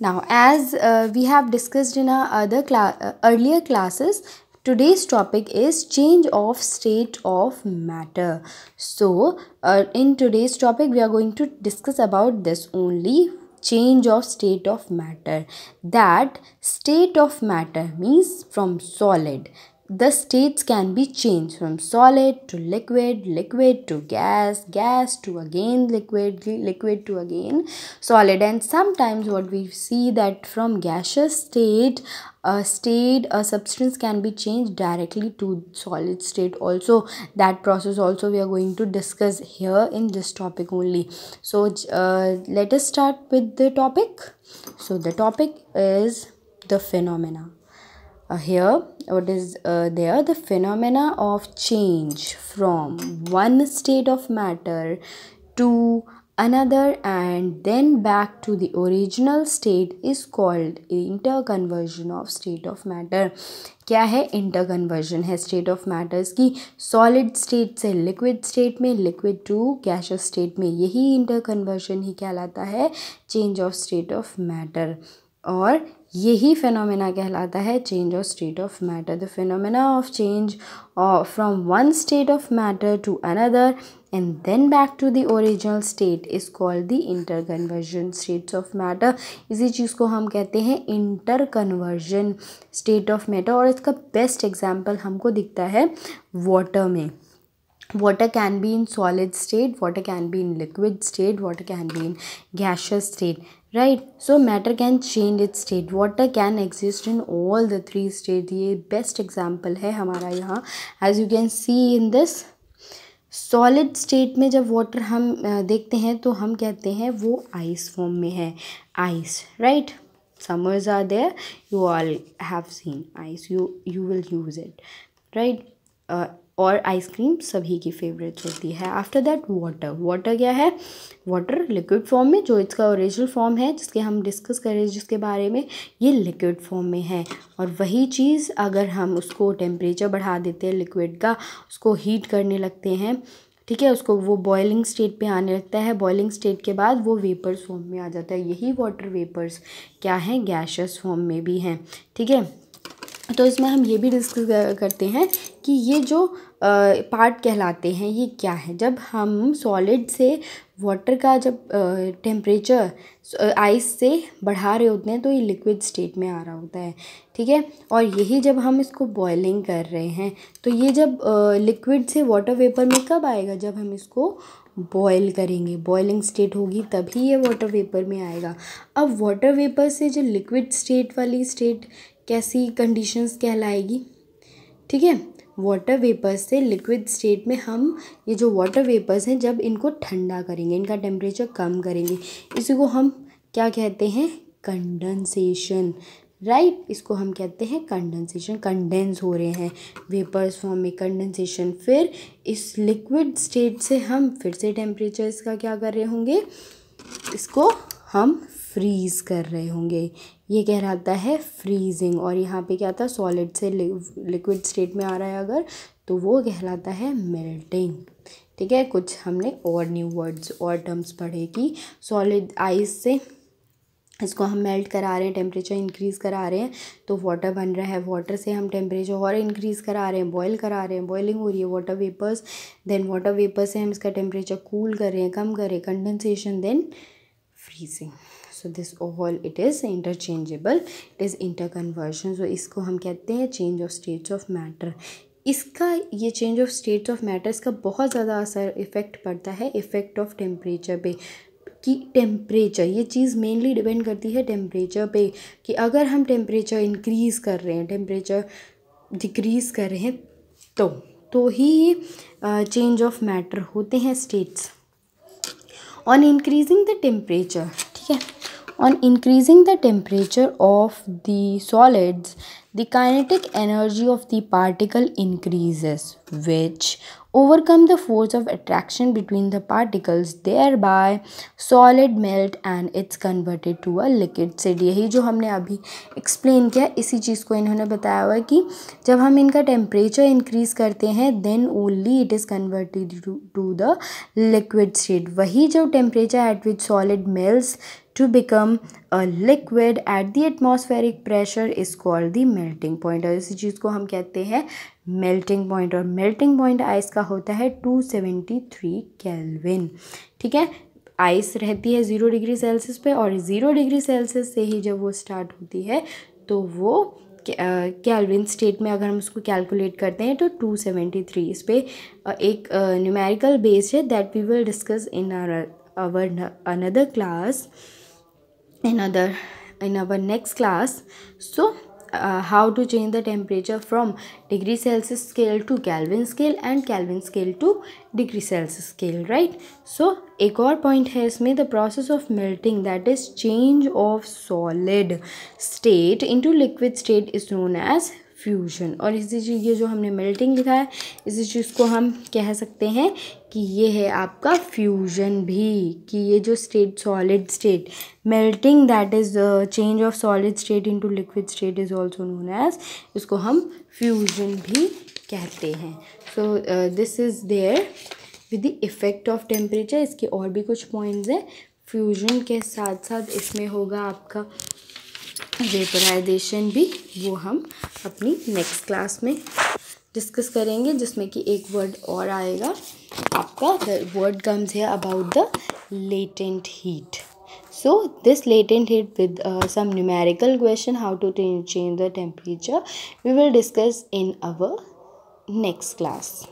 Now as uh, we have discussed in our other cla uh, earlier classes, today's topic is change of state of matter. So uh, in today's topic we are going to discuss about this only change of state of matter that state of matter means from solid the states can be changed from solid to liquid, liquid to gas, gas to again liquid, liquid to again solid. And sometimes what we see that from gaseous state, a state, a substance can be changed directly to solid state also. That process also we are going to discuss here in this topic only. So uh, let us start with the topic. So the topic is the phenomena. uh, here what is uh, there the phenomena of change from one state of matter to another and then back to the original state is called interconversion of state of matter क्या है interconversion है state of matters की solid state से liquid state में liquid to gas state में यही interconversion ही कहलाता है change of state of matter और यही फिनोमेना कहलाता है change of state of matter the phenomena of change from one state of matter to another and then back to the original state is called the interconversion states of matter इसी चीज़ को हम कहते हैं interconversion state of matter और इसका best example हमको दिखता है वाटर में water can be in solid state water can be in liquid state water can be in gaseous state right so matter can change its state water can exist in all the three state ये best example है हमारा यहाँ as you can see in this solid state में जब water हम देखते हैं तो हम कहते हैं वो आइस फॉर्म में है ice right summers are there you all have seen ice you you will use it right और आइसक्रीम सभी की फेवरेट होती है आफ्टर दैट वाटर वाटर क्या है वाटर लिक्विड फॉर्म में जो इसका ओरिजिनल फॉर्म है जिसके हम डिस्कस करें जिसके बारे में ये लिक्विड फॉर्म में है और वही चीज़ अगर हम उसको टेम्परेचर बढ़ा देते हैं लिक्विड का उसको हीट करने लगते हैं ठीक है उसको वो बॉयलिंग स्टेट पे आने लगता है बॉयलिंग स्टेट के बाद वो वेपर्स फॉर्म में आ जाता है यही वाटर वेपर्स क्या हैं गैशस फॉर्म में भी हैं ठीक है तो इसमें हम ये भी डिस्कस करते हैं कि ये जो पार्ट कहलाते हैं ये क्या है जब हम सॉलिड से वाटर का जब टेम्परेचर आइस से बढ़ा रहे होते हैं तो ये लिक्विड स्टेट में आ रहा होता है ठीक है और यही जब हम इसको बॉयलिंग कर रहे हैं तो ये जब लिक्विड से वाटर वेपर में कब आएगा जब हम इसको बॉयल करेंगे बॉयलिंग स्टेट होगी तभी ये वाटर वेपर में आएगा अब वाटर वेपर से जो लिक्विड स्टेट वाली स्टेट कैसी कंडीशंस कहलाएगी ठीक है वाटर वेपर्स से लिक्विड स्टेट में हम ये जो वाटर वेपर्स हैं जब इनको ठंडा करेंगे इनका टेम्परेचर कम करेंगे इसी को हम क्या कहते हैं कंडेंसेशन राइट right? इसको हम कहते हैं कंडेंसेशन कंडेंस हो रहे हैं वेपर्स फॉर्म में कंडेंसेशन फिर इस लिक्विड स्टेट से हम फिर से टेम्परेचर इसका क्या कर रहे होंगे इसको हम फ्रीज़ कर रहे होंगे ये कहलाता है फ्रीजिंग और यहाँ पे क्या था सॉलिड से लिक्विड स्टेट में आ रहा है अगर तो वो कहलाता है मेल्टिंग ठीक है कुछ हमने और न्यू वर्ड्स और टर्म्स पढ़े कि सॉलिड आइस से इसको हम मेल्ट करा रहे हैं टेम्परेचर इंक्रीज़ करा रहे हैं तो वाटर बन रहा है वाटर से हम टेम्परेचर और इंक्रीज़ करा रहे हैं बॉयल करा रहे हैं बॉयलिंग हो रही है water vapours then water vapours से हम इसका टेम्परेचर कूल कर रहे हैं कम कर रहे हैं condensation then freezing so this all it is interchangeable it is inter conversion so इसको हम कहते हैं change of states of matter इसका ये change of states of matter इसका बहुत ज़्यादा असर इफ़ेक्ट पड़ता है इफ़ेक्ट ऑफ टेम्परेचर पे कि टेम्परेचर ये चीज़ मेनली डिपेंड करती है टेम्परेचर पे कि अगर हम टेम्परेचर इंक्रीज़ कर रहे हैं टेम्परेचर डिक्रीज़ कर रहे हैं तो तो ही चेंज ऑफ मैटर होते हैं states on increasing the temperature ठीक है On increasing the temperature of the solids, the kinetic energy of the particle increases, which overcome the force of attraction between the particles thereby solid melt and it's converted to a liquid yahi jo humne abhi explain kiya isi cheez ko inhone bataya hua hai ki jab hum inka temperature increase karte hain then only it is converted to, to the liquid state wahi jo temperature at which solid melts to become a liquid at the atmospheric pressure is called the melting point और इसी चीज़ को हम कहते हैं melting point और melting point ice का होता है 273 कैलविन ठीक है आइस रहती है ज़ीरो डिग्री सेल्सियस पे और ज़ीरो डिग्री सेल्सियस से ही जब वो स्टार्ट होती है तो वो कैलविन स्टेट में अगर हम उसको कैलकुलेट करते हैं तो 273 इस पर एक न्यूमेरिकल बेस है that we will discuss in our another class in other in our next class so uh, how to change the temperature from degree celsius scale to kelvin scale and kelvin scale to degree celsius scale right so a core point has made the process of melting that is change of solid state into liquid state is known as fusion और इसी चीज़ ये जो हमने melting लिखा है इसी चीज़ को हम कह सकते हैं कि ये है आपका फ्यूजन भी कि ये जो state solid state melting that is change of solid state into liquid state is also known as इसको हम फ्यूजन भी कहते हैं so this is there with the effect of temperature इसके और भी कुछ पॉइंट्स हैं फ्यूजन के साथ साथ इसमें होगा आपका वेपराइजेशन भी वो हम अपनी नेक्स्ट क्लास में डिस्कस करेंगे जिसमें कि एक वर्ड और आएगा आपका द वर्ड कम्स है about the latent heat so this latent heat with some numerical question how to change the temperature we will discuss in our next class